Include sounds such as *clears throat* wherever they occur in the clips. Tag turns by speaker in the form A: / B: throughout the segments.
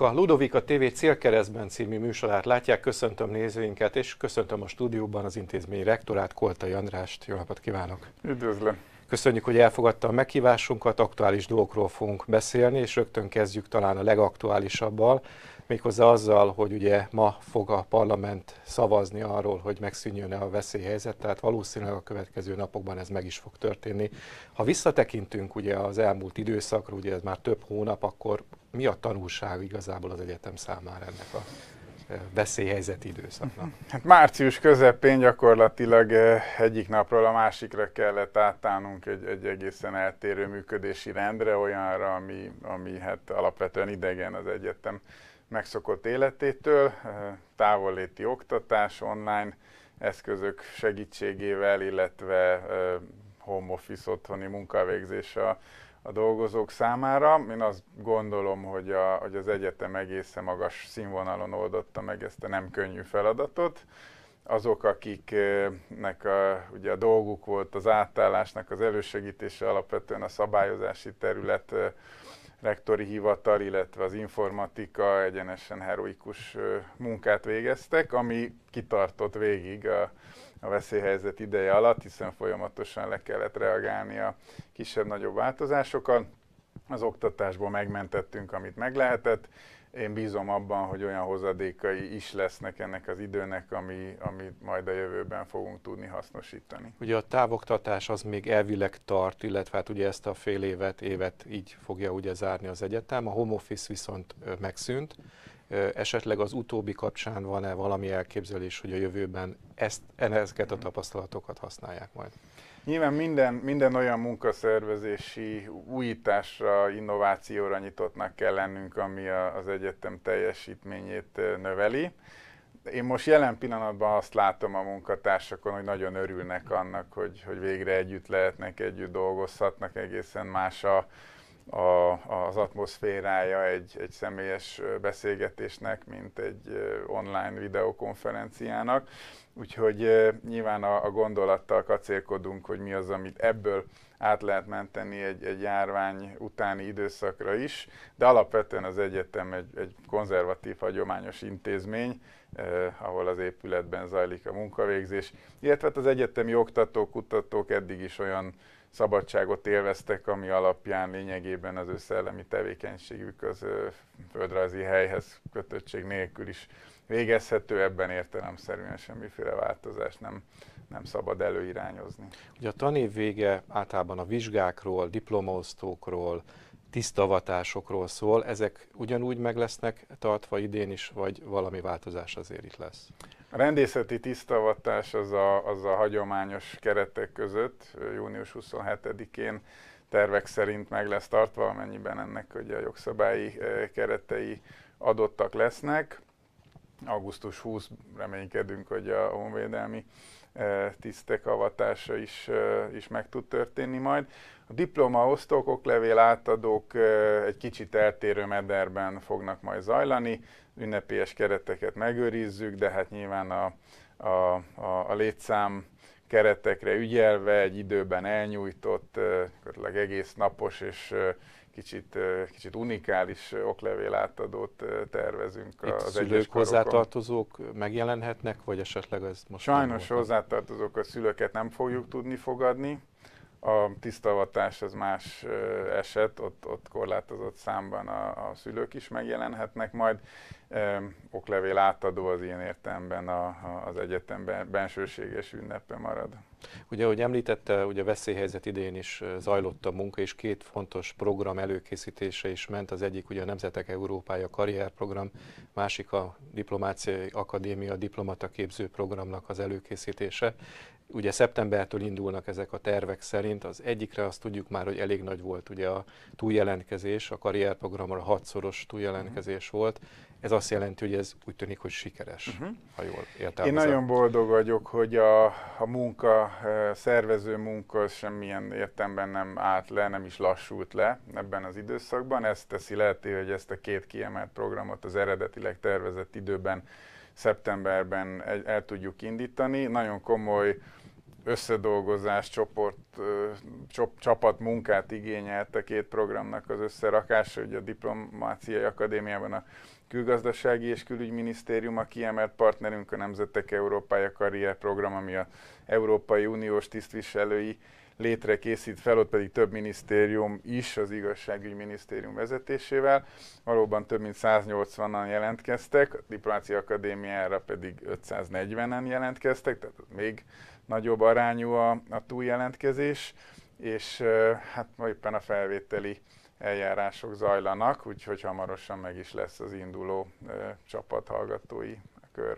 A: Önök a Ludovika TV célkeresztben című műsorát látják. Köszöntöm nézőinket, és köszöntöm a stúdióban az intézmény rektorát, Kolta Andrást. Jó napot kívánok! Üdvözlöm! Köszönjük, hogy elfogadta a meghívásunkat, aktuális dolgokról fogunk beszélni, és rögtön kezdjük talán a legaktuálisabbal méghozzá azzal, hogy ugye ma fog a parlament szavazni arról, hogy megszűnjön -e a veszélyhelyzet, tehát valószínűleg a következő napokban ez meg is fog történni. Ha visszatekintünk ugye az elmúlt időszakra, ugye ez már több hónap, akkor mi a tanulság igazából az egyetem számára ennek a e, veszélyhelyzet időszaknak? Mhm.
B: Hát március közepén gyakorlatilag e, egyik napról a másikra kellett átállnunk egy, egy egészen eltérő működési rendre, olyanra, ami, ami hát alapvetően idegen az egyetem megszokott életétől, eh, távolléti oktatás, online eszközök segítségével, illetve eh, home office otthoni munkavégzés a, a dolgozók számára. Én azt gondolom, hogy, a, hogy az egyetem egészen magas színvonalon oldotta meg ezt a nem könnyű feladatot. Azok, akiknek a, ugye a dolguk volt az átállásnak az elősegítése alapvetően a szabályozási terület eh, rektori hivatal, illetve az informatika egyenesen heroikus munkát végeztek, ami kitartott végig a, a veszélyhelyzet ideje alatt, hiszen folyamatosan le kellett reagálni a kisebb-nagyobb változásokon. Az oktatásból megmentettünk, amit meg lehetett, én bízom abban, hogy olyan hozadékai is lesznek ennek az időnek, ami, amit majd a jövőben fogunk tudni hasznosítani.
A: Ugye a távoktatás az még elvileg tart, illetve hát ugye ezt a fél évet, évet így fogja ugye zárni az egyetem, a home office viszont megszűnt, Esetleg az utóbbi kapcsán van-e valami elképzelés, hogy a jövőben ezt, ezeket a tapasztalatokat használják majd?
B: Nyilván minden, minden olyan munkaszervezési újításra, innovációra nyitottnak kell lennünk, ami a, az egyetem teljesítményét növeli. Én most jelen pillanatban azt látom a munkatársakon, hogy nagyon örülnek annak, hogy, hogy végre együtt lehetnek, együtt dolgozhatnak, egészen más a, a, az atmoszférája egy, egy személyes beszélgetésnek, mint egy online videokonferenciának. Úgyhogy nyilván a, a gondolattal kacélkodunk, hogy mi az, amit ebből át lehet menteni egy, egy járvány utáni időszakra is, de alapvetően az egyetem egy, egy konzervatív, hagyományos intézmény, eh, ahol az épületben zajlik a munkavégzés, illetve hát az egyetemi oktatók, kutatók eddig is olyan szabadságot élveztek, ami alapján lényegében az ő szellemi tevékenységük az földrajzi helyhez kötöttség nélkül is végezhető, ebben értelemszerűen semmiféle változás nem, nem szabad előirányozni.
A: Ugye a tanév vége általában a vizsgákról, diplomaosztókról, tisztavatásokról szól, ezek ugyanúgy meg lesznek tartva idén is, vagy valami változás azért itt lesz? A
B: rendészeti tisztavatás az a, az a hagyományos keretek között június 27-én tervek szerint meg lesz tartva, amennyiben ennek ugye a jogszabályi eh, keretei adottak lesznek. Augusztus 20 reménykedünk, hogy a honvédelmi eh, tisztek avatása is, eh, is meg tud történni majd. A diplomaosztók, oklevél átadók egy kicsit eltérő mederben fognak majd zajlani, ünnepélyes kereteket megőrizzük, de hát nyilván a, a, a, a létszám keretekre ügyelve, egy időben elnyújtott, körülbelül egész napos és kicsit, kicsit unikális oklevél átadót tervezünk Itt az szülők, egyes korokon.
A: hozzátartozók megjelenhetnek, vagy esetleg ez most... Sajnos
B: hozzátartozók a szülőket nem fogjuk tudni fogadni, a tisztavatás az más eset, ott, ott korlátozott számban a, a szülők is megjelenhetnek, majd ö, oklevél átadó az ilyen értelemben a, a, az egyetemben bensőséges ünnepe
A: marad. Ugye, ahogy említette, ugye a veszélyhelyzet idén is zajlott a munka, és két fontos program előkészítése is ment. Az egyik ugye a Nemzetek Európája karrierprogram, másik a Diplomáciai Akadémia diplomata képző programnak az előkészítése ugye szeptembertől indulnak ezek a tervek szerint, az egyikre azt tudjuk már, hogy elég nagy volt ugye a túljelentkezés, a karrierprogramra hatszoros túljelentkezés uh-huh. volt, ez azt jelenti, hogy ez úgy tűnik, hogy sikeres, uh-huh. ha jól értelmezem. Én
B: nagyon boldog vagyok, hogy a, a munka, e, szervező munka semmilyen értemben nem állt le, nem is lassult le ebben az időszakban. Ez teszi lehetővé, hogy ezt a két kiemelt programot az eredetileg tervezett időben, szeptemberben el, el tudjuk indítani. Nagyon komoly összedolgozás, csoport, csop, csapat munkát a két programnak az összerakása, ugye a Diplomáciai Akadémiában a Külgazdasági és Külügyminisztérium a kiemelt partnerünk a Nemzetek Európája program ami a Európai Uniós tisztviselői létre készít fel, ott pedig több minisztérium is az igazságügyi minisztérium vezetésével. Valóban több mint 180-an jelentkeztek, a Diplomácia Akadémiára pedig 540-en jelentkeztek, tehát még nagyobb arányú a, a túljelentkezés, és hát éppen a felvételi eljárások zajlanak, úgyhogy hamarosan meg is lesz az induló ö, csapat hallgatói kör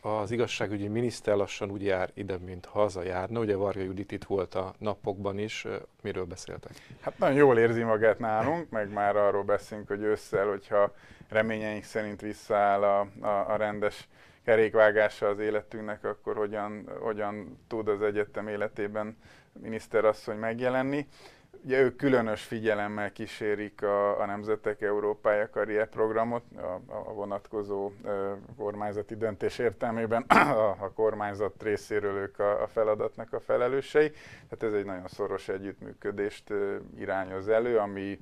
A: az igazságügyi miniszter lassan úgy jár ide, mint haza járna. Ugye Varga Judit itt volt a napokban is, miről beszéltek?
B: Hát nagyon jól érzi magát nálunk, meg már arról beszélünk, hogy ősszel, hogyha reményeink szerint visszaáll a, a, a rendes kerékvágása az életünknek, akkor hogyan, hogyan tud az egyetem életében miniszter asszony megjelenni. Ugye ők különös figyelemmel kísérik a, a Nemzetek Európája karrierprogramot, a, a vonatkozó a kormányzati döntés értelmében *clears throat* a, a kormányzat részéről ők a, a feladatnak a felelősei. Tehát ez egy nagyon szoros együttműködést irányoz elő, ami,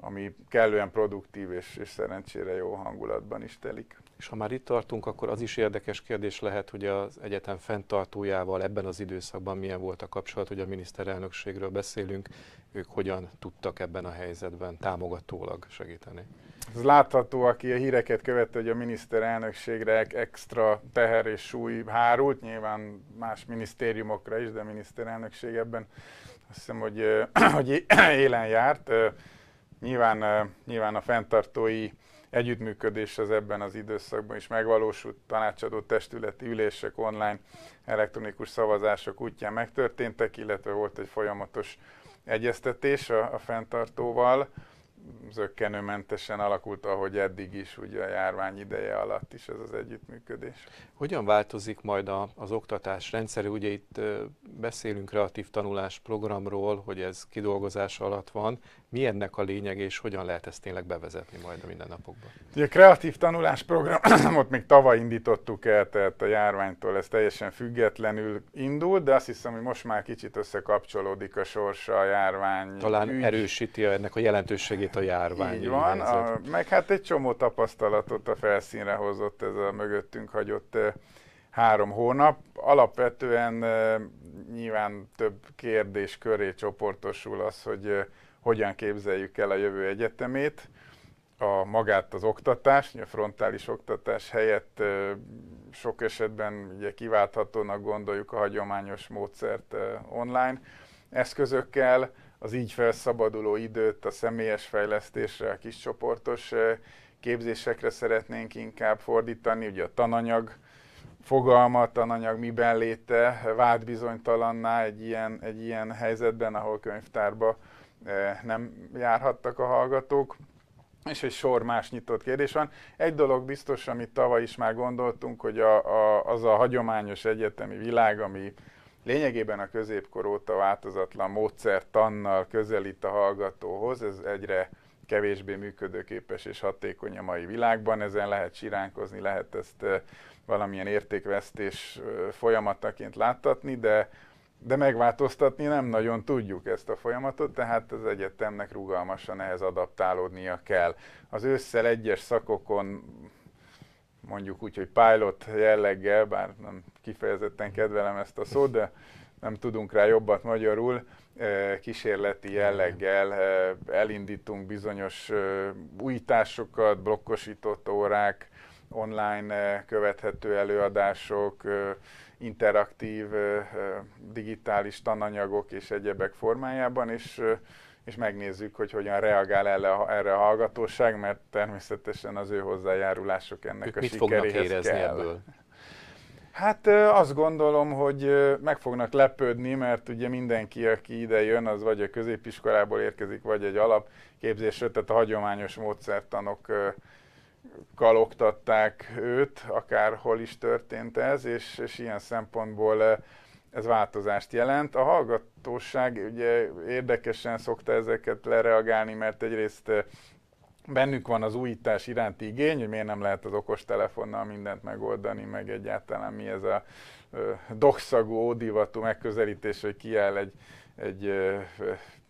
B: ami kellően produktív és, és
A: szerencsére jó hangulatban is telik. És ha már itt tartunk, akkor az is érdekes kérdés lehet, hogy az egyetem fenntartójával ebben az időszakban milyen volt a kapcsolat, hogy a miniszterelnökségről beszélünk, ők hogyan tudtak ebben a helyzetben támogatólag segíteni. Ez
B: látható, aki a híreket követte, hogy a miniszterelnökségre extra teher és súly hárult, nyilván más minisztériumokra is, de a miniszterelnökség ebben azt hiszem, hogy, *clears throat* hogy *clears throat* élen járt. Nyilván, nyilván a fenntartói együttműködés az ebben az időszakban is megvalósult, tanácsadó testületi ülések, online elektronikus szavazások útján megtörténtek, illetve volt egy folyamatos egyeztetés a, a fenntartóval, zöggenőmentesen alakult, ahogy eddig is, ugye a járvány ideje alatt is ez az együttműködés.
A: Hogyan változik majd a, az oktatás rendszerű? Ugye itt beszélünk kreatív tanulás programról, hogy ez kidolgozás alatt van, mi ennek a lényeg, és hogyan lehet ezt tényleg bevezetni majd a mindennapokban?
B: Ugye a kreatív tanulás programot
A: *clears throat* még tavaly indítottuk el, tehát a járványtól
B: ez teljesen függetlenül indult, de azt hiszem, hogy most már kicsit összekapcsolódik a sorsa
A: a járvány. Talán ügy. erősíti ennek a jelentőségét a járvány. Így van, a,
B: meg hát egy csomó tapasztalatot a felszínre hozott ez a mögöttünk hagyott három hónap. Alapvetően nyilván több kérdés köré csoportosul az, hogy hogyan képzeljük el a jövő egyetemét, a magát az oktatás, a frontális oktatás helyett sok esetben ugye kiválthatónak gondoljuk a hagyományos módszert online eszközökkel, az így felszabaduló időt a személyes fejlesztésre, a kis csoportos képzésekre szeretnénk inkább fordítani, ugye a tananyag fogalma, tananyag miben léte vált bizonytalanná egy ilyen, egy ilyen helyzetben, ahol könyvtárba nem járhattak a hallgatók, és egy sor más nyitott kérdés van. Egy dolog biztos, amit tavaly is már gondoltunk, hogy a, a, az a hagyományos egyetemi világ, ami lényegében a középkor óta változatlan módszertannal közelít a hallgatóhoz, ez egyre kevésbé működőképes és hatékony a mai világban, ezen lehet siránkozni, lehet ezt valamilyen értékvesztés folyamataként láttatni, de de megváltoztatni nem nagyon tudjuk ezt a folyamatot, tehát az egyetemnek rugalmasan ehhez adaptálódnia kell. Az ősszel egyes szakokon mondjuk úgy, hogy pilot jelleggel, bár nem kifejezetten kedvelem ezt a szót, de nem tudunk rá jobbat magyarul, eh, kísérleti jelleggel eh, elindítunk bizonyos eh, újításokat, blokkosított órák, online követhető előadások, interaktív, digitális tananyagok és egyebek formájában, és, és megnézzük, hogy hogyan reagál erre a hallgatóság, mert természetesen az ő hozzájárulások ennek ők a mit sikeréhez fognak érezni kell. ebből? Hát azt gondolom, hogy meg fognak lepődni, mert ugye mindenki, aki ide jön, az vagy a középiskolából érkezik, vagy egy alapképzésről, tehát a hagyományos módszertanok kaloktatták őt, akárhol is történt ez, és, és ilyen szempontból eh, ez változást jelent. A hallgatóság ugye érdekesen szokta ezeket lereagálni, mert egyrészt eh, bennük van az újítás iránti igény, hogy miért nem lehet az okostelefonnal mindent megoldani, meg egyáltalán mi ez a eh, dokszagú, ódivatú megközelítés, hogy kiáll egy, egy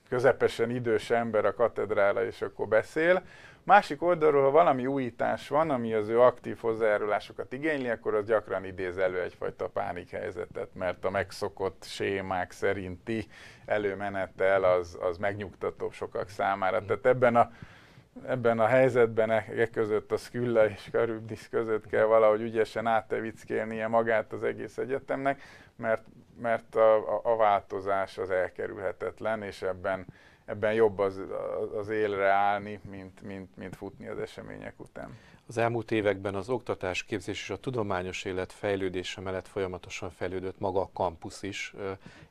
B: közepesen idős ember a katedrála, és akkor beszél. Másik oldalról, ha valami újítás van, ami az ő aktív hozzájárulásokat igényli, akkor az gyakran idéz elő egyfajta pánikhelyzetet, mert a megszokott sémák szerinti előmenetel az, az megnyugtató sokak számára. Mm. Tehát ebben a, ebben a helyzetben e, e között a Skülla és Karibdis között kell valahogy ügyesen átevickélnie magát az egész egyetemnek, mert mert a, a változás az elkerülhetetlen, és ebben, ebben jobb az, az élre állni, mint, mint, mint futni az események után.
A: Az elmúlt években az oktatás, képzés és a tudományos élet fejlődése mellett folyamatosan fejlődött maga a kampusz is.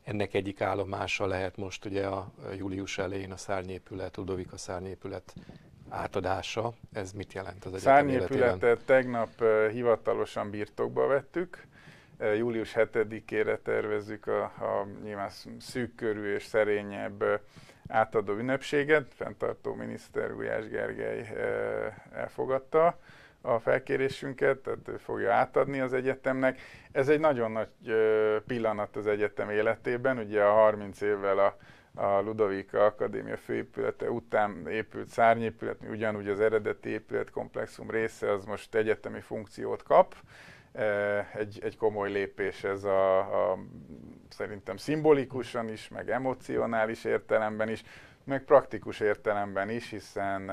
A: Ennek egyik állomása lehet most ugye a július elején a szárnyépület, Ludovika szárnyépület átadása. Ez mit jelent az egyetem Szárnyépületet
B: tegnap hivatalosan birtokba vettük július 7-ére tervezzük a, a nyilván szűkkörű és szerényebb átadó ünnepséget. Fentartó miniszter Gulyás Gergely elfogadta a felkérésünket, tehát ő fogja átadni az egyetemnek. Ez egy nagyon nagy pillanat az egyetem életében, ugye a 30 évvel a a Ludovika Akadémia főépülete után épült szárnyépület, ugyanúgy az eredeti épületkomplexum része, az most egyetemi funkciót kap egy, egy komoly lépés ez a, a szerintem szimbolikusan is, meg emocionális értelemben is, meg praktikus értelemben is, hiszen,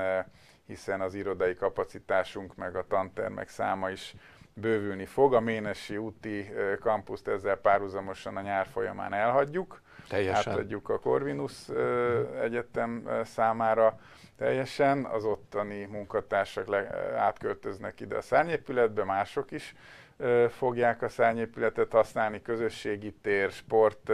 B: hiszen az irodai kapacitásunk, meg a tantermek száma is bővülni fog. A Ménesi úti kampuszt ezzel párhuzamosan a nyár folyamán elhagyjuk. Teljesen. Átadjuk a Corvinus Egyetem számára teljesen. Az ottani munkatársak átköltöznek ide a szárnyépületbe, mások is fogják a szárnyépületet használni, közösségi tér, sport,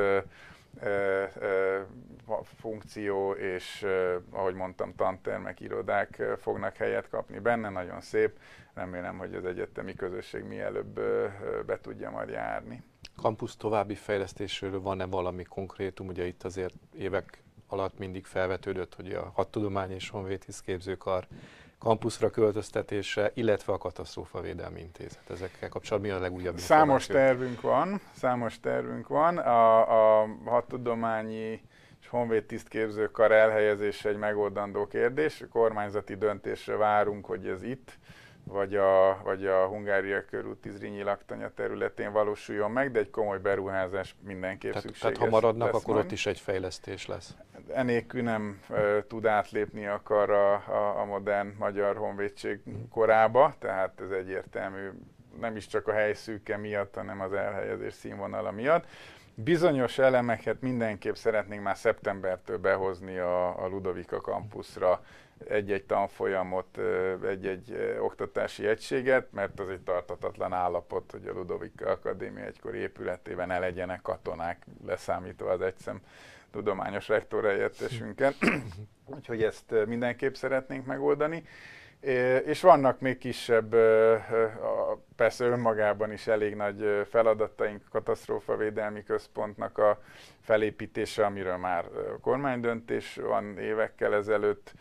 B: funkció, és ahogy mondtam, tantermek, irodák fognak helyet kapni benne,
A: nagyon szép,
B: remélem, hogy az egyetemi közösség mielőbb be tudja majd járni.
A: Kampusz további fejlesztéséről van-e valami konkrétum? Ugye itt azért évek alatt mindig felvetődött, hogy a hadtudomány és honvédhisz képzőkar kampuszra költöztetése, illetve a katasztrófa védelmi intézet. Ezekkel kapcsolatban mi a legújabb Számos
B: tervünk van, számos tervünk van. A, a hadtudományi és honvéd tisztképzőkar elhelyezése egy megoldandó kérdés. Kormányzati döntésre várunk, hogy ez itt vagy a, vagy a Hungária körút Tizrinyi laktanya területén valósuljon meg, de egy komoly beruházás mindenképp tehát, szükséges. Tehát ha maradnak, akkor majd. ott is
A: egy fejlesztés lesz.
B: Enélkül nem ö, tud átlépni akar a, a, a modern magyar honvédség korába, tehát ez egyértelmű nem is csak a helyszűke miatt, hanem az elhelyezés színvonala miatt. Bizonyos elemeket mindenképp szeretnénk már szeptembertől behozni a, a Ludovika kampuszra, egy-egy tanfolyamot, egy-egy oktatási egységet, mert az egy tartatatlan állapot, hogy a Ludovika Akadémia egykor épületében ne legyenek katonák, leszámítva az egyszem tudományos rektor helyettesünket. *coughs* Úgyhogy ezt mindenképp szeretnénk megoldani. És vannak még kisebb, persze önmagában is elég nagy feladataink, katasztrófavédelmi központnak a felépítése, amiről már kormánydöntés van évekkel ezelőtt,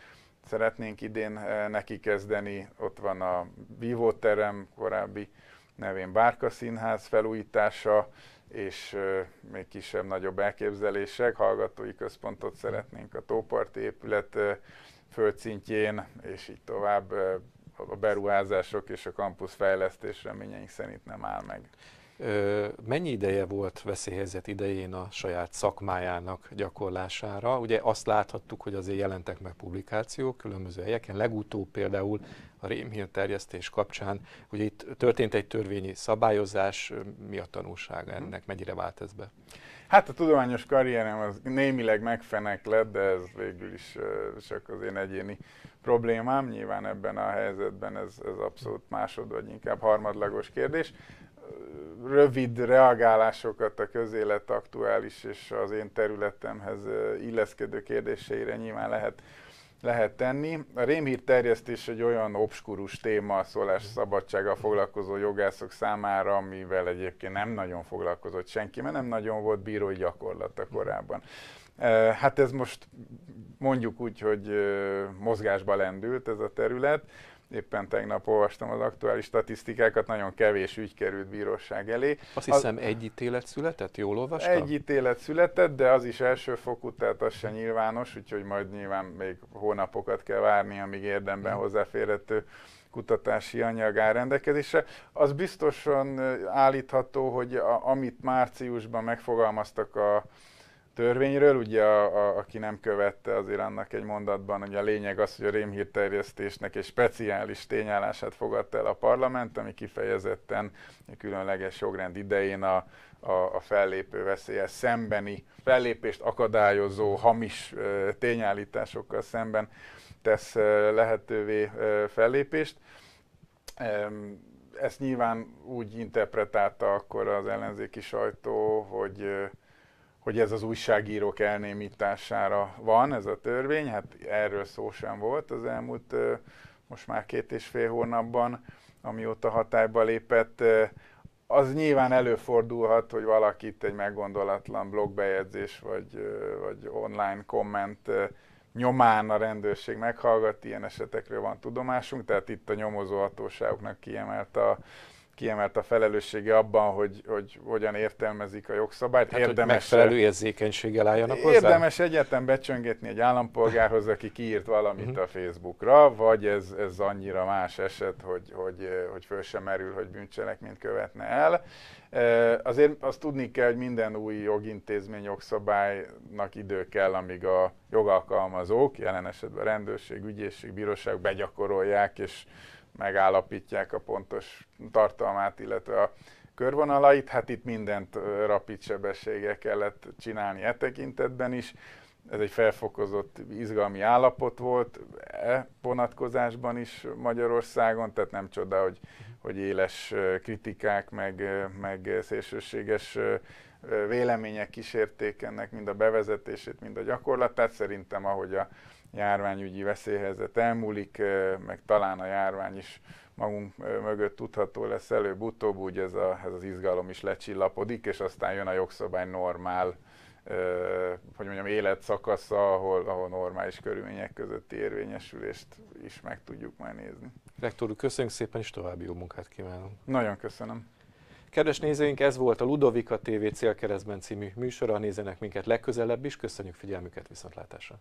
B: szeretnénk idén eh, neki kezdeni. Ott van a vívóterem, korábbi nevén Bárka Színház felújítása, és eh, még kisebb-nagyobb elképzelések. Hallgatói központot szeretnénk a Tóparti épület eh, földszintjén, és így tovább a beruházások és a kampusz fejlesztés reményeink szerint nem áll meg.
A: Mennyi ideje volt veszélyhelyzet idején a saját szakmájának gyakorlására? Ugye azt láthattuk, hogy azért jelentek meg publikációk különböző helyeken, legutóbb például a rémhír terjesztés kapcsán, hogy itt történt egy törvényi szabályozás, mi a tanulság mhm. ennek, mennyire vált ez be?
B: Hát a tudományos karrierem az némileg megfenek lett, de ez végül is csak az én egyéni problémám. Nyilván ebben a helyzetben ez, ez abszolút másod, vagy inkább harmadlagos kérdés rövid reagálásokat a közélet aktuális és az én területemhez illeszkedő kérdéseire nyilván lehet, lehet tenni. A rémhír terjesztés egy olyan obskurus téma a szólás szabadsággal foglalkozó jogászok számára, amivel egyébként nem nagyon foglalkozott senki, mert nem nagyon volt bírói gyakorlata korábban. Hát ez most mondjuk úgy, hogy mozgásba lendült ez a terület éppen tegnap olvastam az aktuális statisztikákat, nagyon kevés ügy került bíróság elé. Azt hiszem az, egy ítélet született, jól olvastam? Egy ítélet született, de az is elsőfokú, tehát az se nyilvános, úgyhogy majd nyilván még hónapokat kell várni, amíg érdemben mhm. hozzáférhető kutatási anyag áll rendelkezésre. Az biztosan állítható, hogy a, amit márciusban megfogalmaztak a törvényről, ugye a, a, aki nem követte azért annak egy mondatban, hogy a lényeg az, hogy a rémhírterjesztésnek egy speciális tényállását fogadta el a parlament, ami kifejezetten különleges jogrend idején a, a, a fellépő veszélyes szembeni fellépést akadályozó hamis e, tényállításokkal szemben tesz e, lehetővé e, fellépést. Ezt nyilván úgy interpretálta akkor az ellenzéki sajtó, hogy hogy ez az újságírók elnémítására van, ez a törvény, hát erről szó sem volt az elmúlt most már két és fél hónapban, amióta hatályba lépett. Az nyilván előfordulhat, hogy valakit egy meggondolatlan blogbejegyzés vagy, vagy online komment nyomán a rendőrség meghallgat, ilyen esetekről van tudomásunk, tehát itt a nyomozóhatóságoknak kiemelt a, kiemelt a felelőssége abban, hogy, hogy hogyan értelmezik a jogszabályt. Hát, érdemes, hogy megfelelő
A: érzékenységgel álljanak érdemes hozzá? Érdemes
B: egyetem becsöngetni egy állampolgárhoz, aki kiírt valamit uh-huh. a Facebookra, vagy ez, ez annyira más eset, hogy, hogy, hogy föl sem merül, hogy bűncselekményt követne el. E, azért azt tudni kell, hogy minden új jogintézmény, jogszabálynak idő kell, amíg a jogalkalmazók, jelen esetben rendőrség, ügyészség, bíróság begyakorolják, és megállapítják a pontos tartalmát, illetve a körvonalait. Hát itt mindent rapid sebessége kellett csinálni e tekintetben is. Ez egy felfokozott izgalmi állapot volt e vonatkozásban is Magyarországon, tehát nem csoda, hogy, hogy éles kritikák, meg, meg szélsőséges vélemények kísérték ennek mind a bevezetését, mind a gyakorlatát. Szerintem, ahogy a járványügyi veszélyhelyzet elmúlik, meg talán a járvány is magunk mögött tudható lesz előbb-utóbb, úgy ez, a, ez az izgalom is lecsillapodik, és aztán jön a jogszabály normál, hogy mondjam, életszakasza, ahol, ahol normális körülmények közötti érvényesülést is meg tudjuk majd nézni.
A: Rektor úr, köszönjük szépen, és további jó munkát kívánunk. Nagyon köszönöm. Kedves nézőink, ez volt a Ludovika TV célkeresztben című műsora. Nézzenek minket legközelebb is. Köszönjük figyelmüket, viszontlátásra!